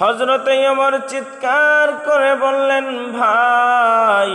হজরত আমার চিৎকার করে বললেন ভাই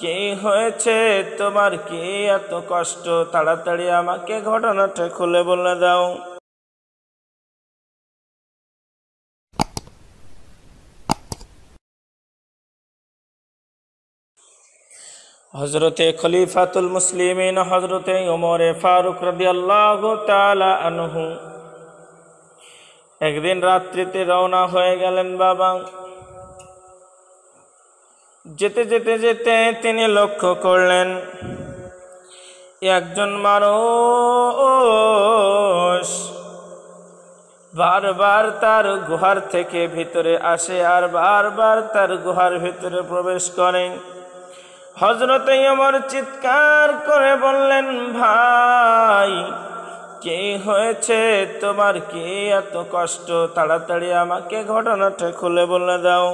কে হয়েছে তোমার কে এত কষ্ট তাড়াতাড়ি আমাকে ঘটনাটা খুলে বলে দাও হজরতে খলিফাতুল মুসলিমিন হজরতে ওমরে ফারুক রাদি আল্লাহ তালা আনহু একদিন রাত্রিতে রওনা হয়ে গেলেন বাবা যেতে যেতে যেতে তিনি লক্ষ্য করলেন একজন মানুষ বারবার তার গুহার থেকে ভিতরে আসে আর বারবার তার গুহার ভিতরে প্রবেশ করে হজরত আমার চিৎকার করে বললেন ভাই কি হয়েছে তোমার কি এত কষ্ট তাড়াতাড়ি আমাকে ঘটনাটা খুলে বলে দাও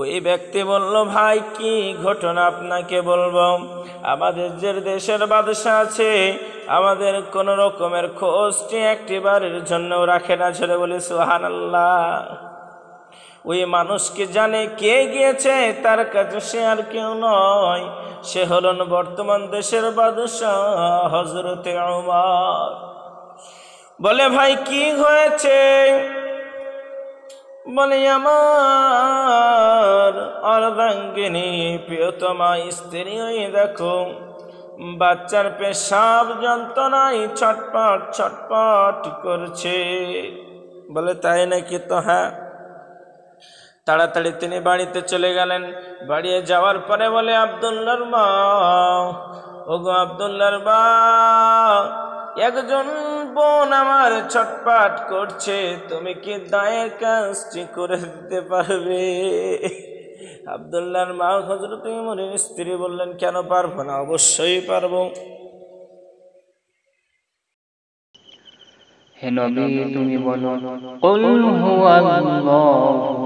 ওই ব্যক্তি বলল ভাই কি ঘটনা আপনাকে বলবো আমাদের যে দেশের বাদশাহ আছে আমাদের কোনো রকমের খোঁজটি একটি বারের জন্য রাখে না ছেড়ে বলে সোহান আল্লাহ ওই মানুষকে জানে কে গিয়েছে তার কাছে সে আর কেউ নয় সে হলেন বর্তমান দেশের বাদশাহ হজরতে আমার বলে ভাই কি হয়েছে বলে আমার অর্ধাঙ্গিনী প্রিয়তমা স্ত্রী ওই দেখো বাচ্চার পেশাব যন্ত্রণায় ছটপট ছটপট করছে বলে তাই নাকি তো হ্যাঁ তাড়াতাড়ি তিনি বাড়িতে চলে গেলেন বাড়িয়ে যাওয়ার পরে বলে আবদুল্লার মা গো আবদুল্লার মা একজন বোন আমার ছটপাট করছে তুমি কি দায়ের কাজটি করে দিতে পারবে আবদুল্লার মা হজরত ইমরের স্ত্রী বললেন কেন পারবো না অবশ্যই পারবো হে নবী তুমি বলো কুল হুয়াল্লাহু